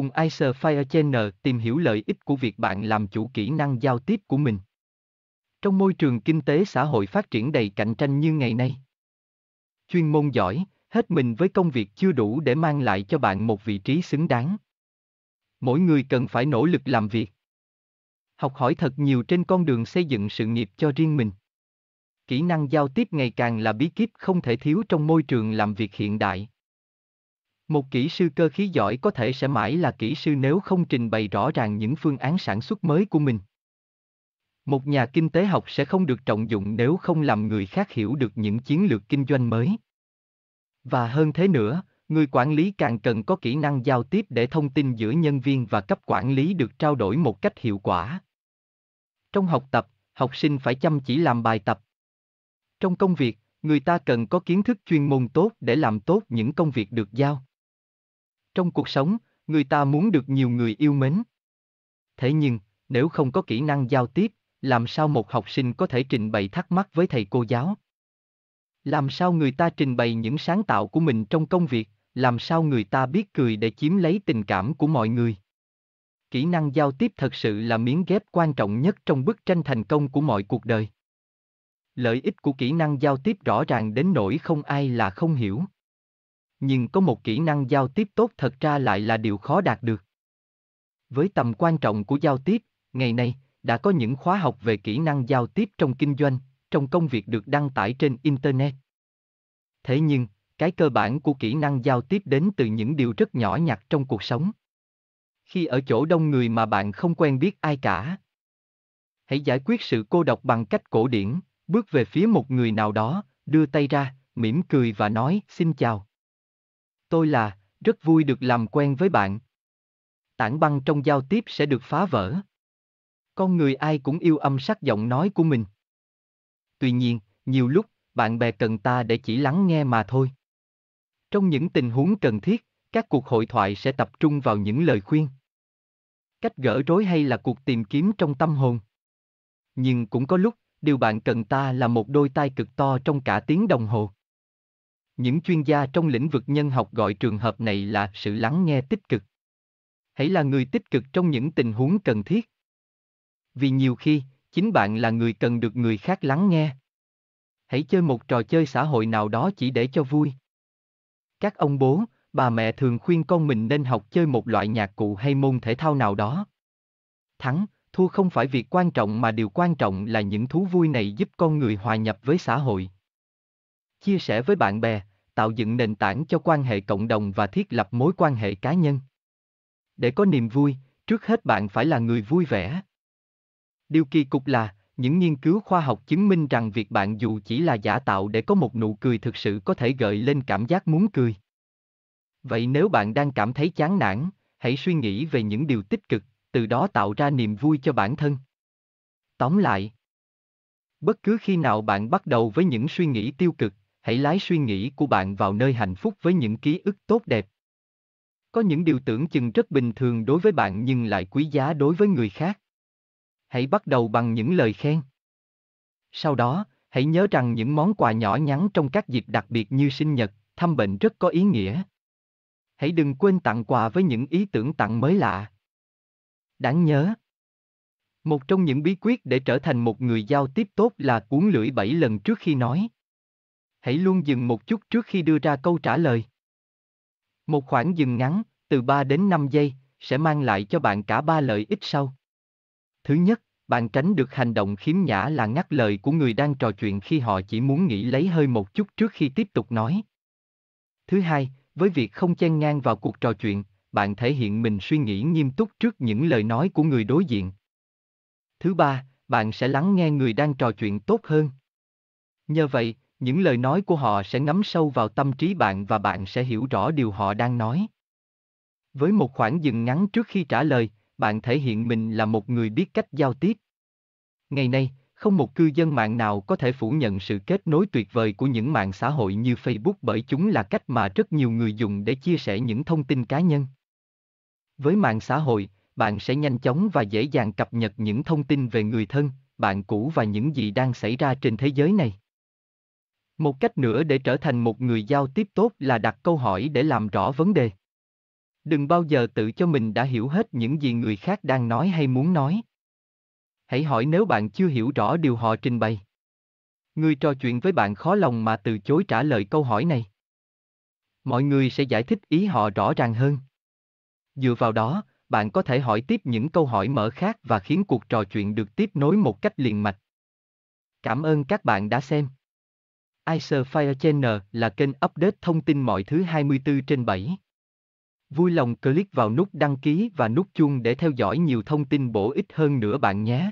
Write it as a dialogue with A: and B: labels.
A: Cùng Acer Fire Channel tìm hiểu lợi ích của việc bạn làm chủ kỹ năng giao tiếp của mình. Trong môi trường kinh tế xã hội phát triển đầy cạnh tranh như ngày nay. Chuyên môn giỏi, hết mình với công việc chưa đủ để mang lại cho bạn một vị trí xứng đáng. Mỗi người cần phải nỗ lực làm việc. Học hỏi thật nhiều trên con đường xây dựng sự nghiệp cho riêng mình. Kỹ năng giao tiếp ngày càng là bí kíp không thể thiếu trong môi trường làm việc hiện đại. Một kỹ sư cơ khí giỏi có thể sẽ mãi là kỹ sư nếu không trình bày rõ ràng những phương án sản xuất mới của mình. Một nhà kinh tế học sẽ không được trọng dụng nếu không làm người khác hiểu được những chiến lược kinh doanh mới. Và hơn thế nữa, người quản lý càng cần có kỹ năng giao tiếp để thông tin giữa nhân viên và cấp quản lý được trao đổi một cách hiệu quả. Trong học tập, học sinh phải chăm chỉ làm bài tập. Trong công việc, người ta cần có kiến thức chuyên môn tốt để làm tốt những công việc được giao. Trong cuộc sống, người ta muốn được nhiều người yêu mến. Thế nhưng, nếu không có kỹ năng giao tiếp, làm sao một học sinh có thể trình bày thắc mắc với thầy cô giáo? Làm sao người ta trình bày những sáng tạo của mình trong công việc, làm sao người ta biết cười để chiếm lấy tình cảm của mọi người? Kỹ năng giao tiếp thật sự là miếng ghép quan trọng nhất trong bức tranh thành công của mọi cuộc đời. Lợi ích của kỹ năng giao tiếp rõ ràng đến nỗi không ai là không hiểu nhưng có một kỹ năng giao tiếp tốt thật ra lại là điều khó đạt được. Với tầm quan trọng của giao tiếp, ngày nay, đã có những khóa học về kỹ năng giao tiếp trong kinh doanh, trong công việc được đăng tải trên Internet. Thế nhưng, cái cơ bản của kỹ năng giao tiếp đến từ những điều rất nhỏ nhặt trong cuộc sống. Khi ở chỗ đông người mà bạn không quen biết ai cả, hãy giải quyết sự cô độc bằng cách cổ điển, bước về phía một người nào đó, đưa tay ra, mỉm cười và nói xin chào tôi là, rất vui được làm quen với bạn. Tảng băng trong giao tiếp sẽ được phá vỡ. Con người ai cũng yêu âm sắc giọng nói của mình. Tuy nhiên, nhiều lúc, bạn bè cần ta để chỉ lắng nghe mà thôi. Trong những tình huống cần thiết, các cuộc hội thoại sẽ tập trung vào những lời khuyên. Cách gỡ rối hay là cuộc tìm kiếm trong tâm hồn. Nhưng cũng có lúc, điều bạn cần ta là một đôi tai cực to trong cả tiếng đồng hồ những chuyên gia trong lĩnh vực nhân học gọi trường hợp này là sự lắng nghe tích cực hãy là người tích cực trong những tình huống cần thiết vì nhiều khi chính bạn là người cần được người khác lắng nghe hãy chơi một trò chơi xã hội nào đó chỉ để cho vui các ông bố bà mẹ thường khuyên con mình nên học chơi một loại nhạc cụ hay môn thể thao nào đó thắng thua không phải việc quan trọng mà điều quan trọng là những thú vui này giúp con người hòa nhập với xã hội chia sẻ với bạn bè tạo dựng nền tảng cho quan hệ cộng đồng và thiết lập mối quan hệ cá nhân để có niềm vui trước hết bạn phải là người vui vẻ điều kỳ cục là những nghiên cứu khoa học chứng minh rằng việc bạn dù chỉ là giả tạo để có một nụ cười thực sự có thể gợi lên cảm giác muốn cười vậy nếu bạn đang cảm thấy chán nản hãy suy nghĩ về những điều tích cực từ đó tạo ra niềm vui cho bản thân tóm lại bất cứ khi nào bạn bắt đầu với những suy nghĩ tiêu cực hãy lái suy nghĩ của bạn vào nơi hạnh phúc với những ký ức tốt đẹp. Có những điều tưởng chừng rất bình thường đối với bạn nhưng lại quý giá đối với người khác. Hãy bắt đầu bằng những lời khen. Sau đó, hãy nhớ rằng những món quà nhỏ nhắn trong các dịp đặc biệt như sinh nhật, thăm bệnh rất có ý nghĩa. Hãy đừng quên tặng quà với những ý tưởng tặng mới lạ. Đáng nhớ. Một trong những bí quyết để trở thành một người giao tiếp tốt là cuốn lưỡi bảy lần trước khi nói hãy luôn dừng một chút trước khi đưa ra câu trả lời. Một khoảng dừng ngắn, từ 3 đến 5 giây, sẽ mang lại cho bạn cả ba lợi ích sau. Thứ nhất, bạn tránh được hành động khiếm nhã là ngắt lời của người đang trò chuyện khi họ chỉ muốn nghỉ lấy hơi một chút trước khi tiếp tục nói. Thứ hai, với việc không chen ngang vào cuộc trò chuyện, bạn thể hiện mình suy nghĩ nghiêm túc trước những lời nói của người đối diện. Thứ ba, bạn sẽ lắng nghe người đang trò chuyện tốt hơn. Nhờ vậy, những lời nói của họ sẽ ngấm sâu vào tâm trí bạn và bạn sẽ hiểu rõ điều họ đang nói với một khoảng dừng ngắn trước khi trả lời bạn thể hiện mình là một người biết cách giao tiếp ngày nay không một cư dân mạng nào có thể phủ nhận sự kết nối tuyệt vời của những mạng xã hội như facebook bởi chúng là cách mà rất nhiều người dùng để chia sẻ những thông tin cá nhân với mạng xã hội bạn sẽ nhanh chóng và dễ dàng cập nhật những thông tin về người thân bạn cũ và những gì đang xảy ra trên thế giới này một cách nữa để trở thành một người giao tiếp tốt là đặt câu hỏi để làm rõ vấn đề đừng bao giờ tự cho mình đã hiểu hết những gì người khác đang nói hay muốn nói hãy hỏi nếu bạn chưa hiểu rõ điều họ trình bày người trò chuyện với bạn khó lòng mà từ chối trả lời câu hỏi này mọi người sẽ giải thích ý họ rõ ràng hơn dựa vào đó bạn có thể hỏi tiếp những câu hỏi mở khác và khiến cuộc trò chuyện được tiếp nối một cách liền mạch cảm ơn các bạn đã xem Ice Fire Channel là kênh update thông tin mọi thứ 24 trên 7. Vui lòng click vào nút đăng ký và nút chuông để theo dõi nhiều thông tin bổ ích hơn nữa bạn nhé.